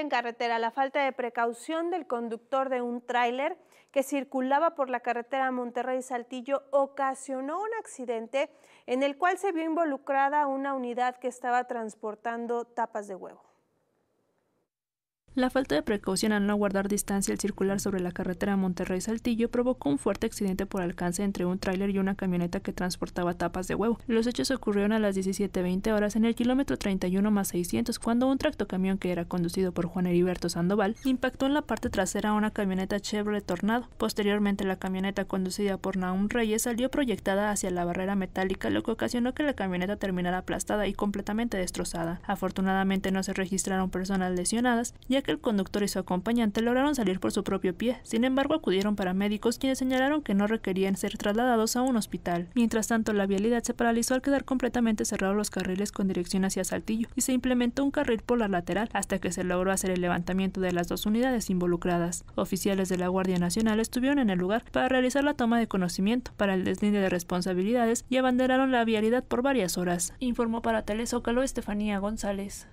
en carretera, la falta de precaución del conductor de un tráiler que circulaba por la carretera Monterrey-Saltillo ocasionó un accidente en el cual se vio involucrada una unidad que estaba transportando tapas de huevo. La falta de precaución al no guardar distancia al circular sobre la carretera Monterrey-Saltillo provocó un fuerte accidente por alcance entre un tráiler y una camioneta que transportaba tapas de huevo. Los hechos ocurrieron a las 17.20 horas en el kilómetro 31 más 600 cuando un tractocamión que era conducido por Juan Heriberto Sandoval impactó en la parte trasera a una camioneta Chevrolet Tornado. Posteriormente la camioneta conducida por Naum Reyes salió proyectada hacia la barrera metálica lo que ocasionó que la camioneta terminara aplastada y completamente destrozada. Afortunadamente no se registraron personas lesionadas ya que el conductor y su acompañante lograron salir por su propio pie. Sin embargo, acudieron para médicos, quienes señalaron que no requerían ser trasladados a un hospital. Mientras tanto, la vialidad se paralizó al quedar completamente cerrados los carriles con dirección hacia Saltillo y se implementó un carril por la lateral hasta que se logró hacer el levantamiento de las dos unidades involucradas. Oficiales de la Guardia Nacional estuvieron en el lugar para realizar la toma de conocimiento para el deslinde de responsabilidades y abanderaron la vialidad por varias horas, informó para Telezócalo Estefanía González.